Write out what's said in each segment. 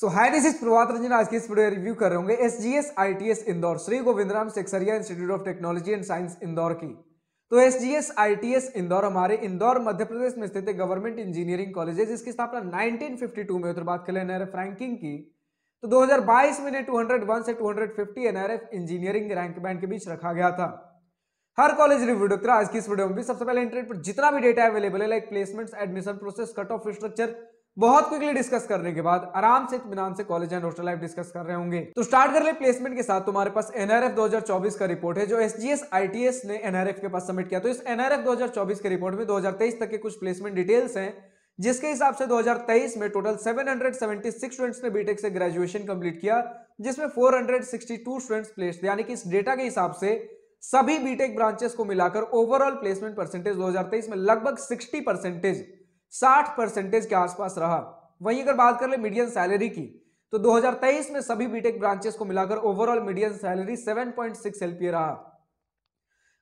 so hi this is Prabhat Ranjan आज की इस वीडियो रिव्यू कर रहे होंगे S G S I T S Indore Shri Govindram Seksaria institute of technology and science Indore की तो S G S I T S Indore हमारे इंदौर मध्य प्रदेश में स्थित गवर्नमेंट इंजीनियरिंग कॉलेज है जिसकी स्थापना 1952 में उधर बात कर एनआरएफ रैंकिंग की तो 2022 में इन्हें 201 से 250 एनआरएफ इंजीनियरिंग रैंक बैंड के बीच रखा गया था हर कॉलेज रिव्यू डॉक्टर आज की इस वीडियो में भी सबसे पहले इंटरनेट पर जितना भी डेटा अवेलेबल है like placements admission process cut off structure बहुत क्विकली डिस्कस करने के बाद आराम से इतमान से college and hostel life discuss कर रहे होंगे तो स्टार्ट कर ले प्लेसमेंट के साथ तुम्हारे पास एनआरएफ 2024 का रिपोर्ट है जो एसजीएस आईटीएस ने एनआरएफ के पास सबमिट किया तो इस एनआरएफ 2024 के रिपोर्ट में 2023 तक के कुछ प्लेसमेंट डिटेल्स हैं जिसके हिसाब से 2023 में टोटल 776 स्टूडेंट्स ने बीटेक से ग्रेजुएशन कंप्लीट किया जिसमें 462 स्टूडेंट्स प्लेस यानी कि इस डेटा के हिसाब से सभी बीटेक ब्रांचेस को मिलाकर ओवरऑल प्लेसमेंट परसेंटेज 2023 में लगभग 60 परसेंटेज साठ परसेंटेज के आसपास रहा वहीं अगर बात कर ले मीडियम सैलरी की तो 2023 में सभी बीटेक ब्रांचेस को मिलाकर ओवरऑल मीडियम सैलरी 7.6 पॉइंट रहा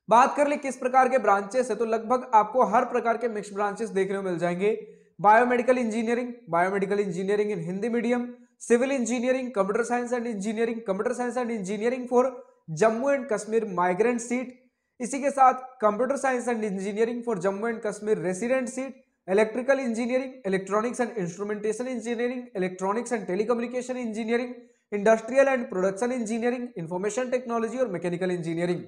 बात कर ले किस प्रकार के ब्रांचेस है तो लगभग आपको हर प्रकार के मिक्स ब्रांचेस देखने को मिल जाएंगे biomedical engineering biomedical engineering in Hindi medium civil engineering computer science and engineering computer science and engineering for Jammu and Kashmir migrant seat इसी के साथ computer science and engineering for Jammu and Kashmir resident seat electrical engineering, electronics and instrumentation engineering, electronics and telecommunication engineering, industrial and production engineering information technology और mechanical engineering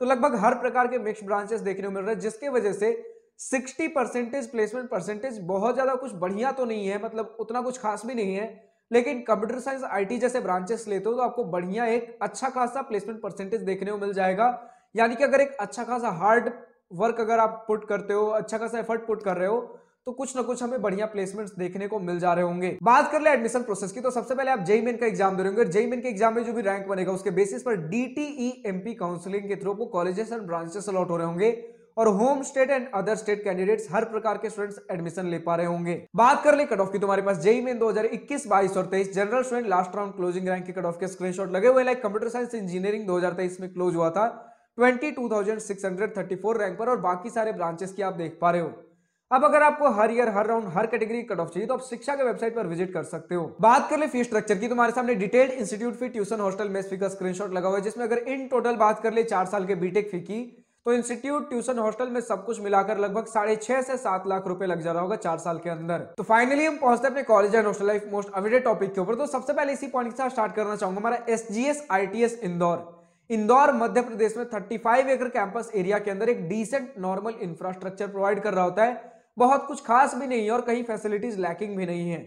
तो लगभग हर प्रकार के mix branches देखने को मिल रहे हैं जिसके वजह से 60 परसेंटेज प्लेसमेंट परसेंटेज बहुत ज्यादा कुछ बढ़िया तो नहीं है मतलब उतना कुछ खास भी नहीं है लेकिन कंप्यूटर साइंस आईटी जैसे ब्रांचेस लेते हो तो आपको बढ़िया एक अच्छा खासा प्लेसमेंट परसेंटेज देखने को मिल जाएगा यानी कि अगर एक अच्छा खासा हार्ड वर्क अगर आप पुट करते हो अच्छा खासा एफर्ट पुट कर रहे हो तो कुछ ना कुछ हमें बढ़िया प्लेसमेंट्स देखने को मिल जा रहे होंगे बात कर ले एडमिशन प्रोसेस की तो सबसे पहले आप जेई मेन का एग्जाम दे रहे होंगे जेई मेन के एग्जाम में जो भी रैंक बनेगा उसके बेसिस पर डीटीई एमपी काउंसिलिंग के थ्रू वो कॉलेजेस एंड ब्रांचेस अलॉट हो रहे होंगे और home state and other state candidates हर प्रकार के स्टूडेंट्स एडमिशन ले पा रहे होंगे बात कर ले कट ऑफ की तुम्हारे पास जेई हजार 2021, 22 और 23 general student last round closing rank के कट ऑफ के स्क्रीनशॉट लगे हुए लाइक कंप्यूटर साइंस इंजीनियरिंग 2023 में क्लोज हुआ था 22,634 रैंक पर और बाकी सारे ब्रांचेस की आप देख पा रहे हो अब अगर आपको हर ईयर हर राउंड हर कैटेगरी कट ऑफ चाहिए तो आप शिक्षा के वेबसाइट पर विजिट कर सकते हो बात कर ले फी स्ट्रक्चर की तुम्हारे सामने detailed institute fee tuition hostel mess fee का स्क्रीनशॉट लगा हुआ है जिसमें अगर इन टोटल बात कर ले चार साल के बीटेक फी की तो इंस्टीट्यूट ट्यूशन हॉस्टल में सब कुछ मिलाकर लगभग साढ़े छह से सात लाख रुपए लग जा रहा होगा चार साल के अंदर तो फाइनली हम पहुंचते हैं अपने college and hostel life most awaited topic के ऊपर तो सबसे पहले इसी पॉइंट के साथ स्टार्ट करना चाहूंगा हमारा S G S I T S Indore Indore Madhya Pradesh में 35 एकड़ कैंपस एरिया के अंदर एक डिसेंट नॉर्मल इंफ्रास्ट्रक्चर प्रोवाइड कर रहा होता है बहुत कुछ खास भी नहीं है और कहीं फैसिलिटीज लैकिंग भी नहीं है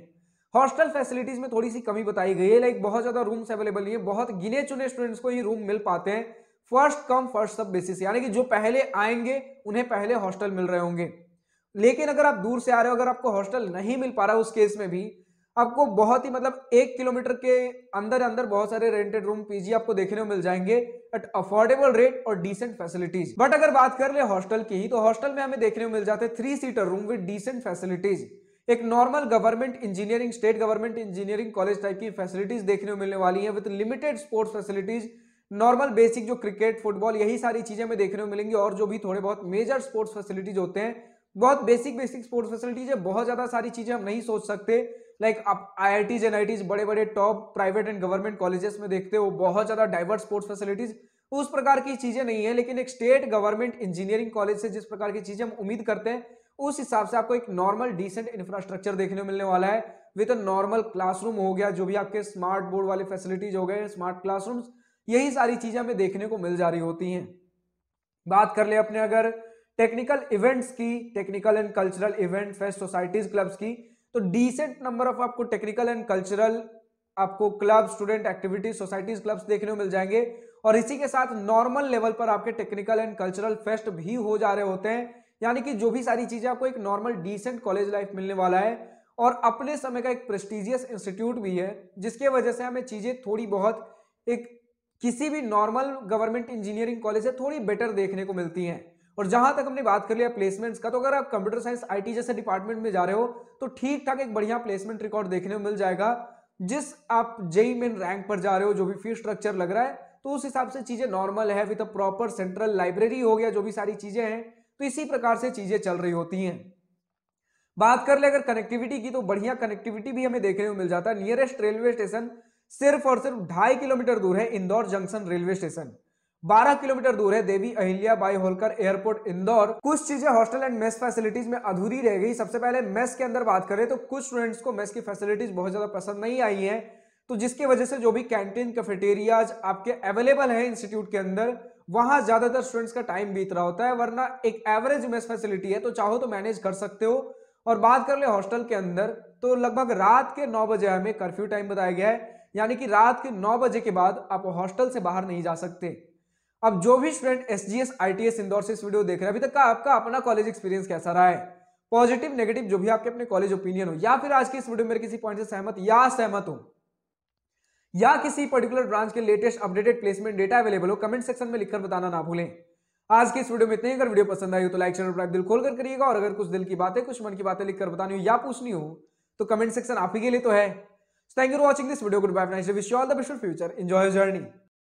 हॉस्टल फैसिलिटीज में थोड़ी सी कमी बताई गई है लाइक बहुत ज्यादा रूम्स अवेलेबल नहीं है बहुत गिने चुने स्टूडेंट्स को ही रूम मिल पाते हैं first come first serve basis यानी कि जो पहले आएंगे उन्हें पहले हॉस्टल मिल रहे होंगे लेकिन अगर आप दूर से आ रहे हो अगर आपको हॉस्टल नहीं मिल पा रहा उस केस में भी आपको बहुत ही मतलब एक किलोमीटर के अंदर अंदर बहुत सारे रेंटेड रूम पीजी आपको देखने को मिल जाएंगे एट अफोर्डेबल रेट और डिसेंट फैसिलिटीज बट अगर बात कर ले हॉस्टल की ही तो हॉस्टल में हमें देखने को मिल जाते हैं three seater room with decent facilities एक normal government engineering state government engineering college type की फैसिलिटीज देखने को मिलने वाली है with limited sports facilities normal basic जो क्रिकेट फुटबॉल यही सारी चीजें हमें देखने को मिलेंगी और जो भी थोड़े बहुत मेजर स्पोर्ट्स फैसिलिटीज होते हैं बहुत बेसिक बेसिक स्पोर्ट्स फैसिलिटीज है बहुत ज्यादा सारी चीजें हम नहीं सोच सकते लाइक आप आई आई बड़े बड़े top private and government colleges में देखते हो बहुत ज़्यादा डाइवर्स स्पोर्ट्स फैसिलिटीज़ उस प्रकार की चीज़ें नहीं है लेकिन एक स्टेट गवर्नमेंट इंजीनियरिंग कॉलेज से जिस प्रकार की चीज़ें हम उम्मीद करते हैं उस हिसाब से आपको एक नॉर्मल डिसेंट इंफ्रास्ट्रक्चर देखने मिलने वाला है विद नॉर्मल क्लासरूम हो गया जो भी आपके स्मार्ट बोर्ड वाले फैसिलिटीज हो गए स्मार्ट क्लासरूम यही सारी चीज़ें हमें देखने को मिल जा रही होती हैं बात कर ले अपने अगर टेक्निकल इवेंट्स की technical and cultural event fest societies clubs की तो डिसेंट नंबर ऑफ आपको टेक्निकल एंड कल्चरल आपको club student activities societies clubs देखने को मिल जाएंगे और इसी के साथ नॉर्मल लेवल पर आपके टेक्निकल एंड कल्चरल फेस्ट भी हो जा रहे होते हैं यानी कि जो भी सारी चीजें आपको एक नॉर्मल डिसेंट कॉलेज लाइफ मिलने वाला है और अपने समय का एक प्रेस्टिजियस इंस्टीट्यूट भी है जिसके वजह से हमें चीजें थोड़ी बहुत एक किसी भी नॉर्मल गवर्नमेंट इंजीनियरिंग कॉलेज से थोड़ी बेटर देखने को मिलती हैं और जहां तक हमने बात कर लिया प्लेसमेंट्स का तो अगर आप कंप्यूटर साइंस आईटी जैसे डिपार्टमेंट में जा रहे हो तो ठीक ठाक एक बढ़िया प्लेसमेंट रिकॉर्ड देखने को मिल जाएगा जिस आप जेई मेन रैंक पर जा रहे हो जो भी फी स्ट्रक्चर लग रहा है तो उस हिसाब से चीजें नॉर्मल है with a proper central library हो गया जो भी सारी चीजें हैं तो इसी प्रकार से चीजें चल रही होती हैं बात कर ले अगर कनेक्टिविटी की तो बढ़िया कनेक्टिविटी भी हमें देखने को मिल जाता है नियरेस्ट रेलवे स्टेशन सिर्फ और सिर्फ ढाई किलोमीटर दूर है Indore junction railway station 12 kilometre दूर है देवी अहिल्या बाई होलकर एयरपोर्ट इंदौर कुछ चीजें हॉस्टल एंड मेस फैसिलिटीज में अधूरी रह गई सबसे पहले मेस के अंदर बात करें तो कुछ स्टूडेंट्स को मेस की फैसिलिटीज बहुत ज्यादा पसंद नहीं आई है तो जिसकी वजह से जो भी कैंटीन कैफेटेरियाज आपके अवेलेबल है इंस्टीट्यूट के अंदर वहां ज्यादातर स्टूडेंट्स का टाइम बीत रहा होता है वरना एक एवरेज मेस फैसिलिटी है तो चाहो तो मैनेज कर सकते हो और बात कर ले हॉस्टल के अंदर तो लगभग रात के नौ बजे हमें कर्फ्यू टाइम बताया गया है यानी कि रात के नौ बजे के बाद आप हॉस्टल से बाहर नहीं जा सकते अब जो भी student S G S I T S Indore से इस वीडियो देख रहे हैं अभी तक का आपका अपना कॉलेज एक्सपीरियंस कैसा रहा है पॉजिटिव नेगेटिव जो भी आपके अपने कॉलेज ओपिनियन हो या फिर आज की इस वीडियो में किसी पॉइंट से सहमत या सहमत हो या किसी पर्टिकुलर ब्रांच के latest updated placement data available हो कमेंट सेक्शन में लिखकर बताना ना भूलें आज की इस वीडियो में इतने अगर वीडियो पसंद आई हो तो लाइक चैनल पर दिल खोल कर करिएगा और अगर कुछ दिल की बातें कुछ मन की बातें लिखकर बतानी हो या पूछनी हो तो कमेंट सेक्शन आप ही के लिए तो है thank you for watching this video good bye wish all the best future enjoy journey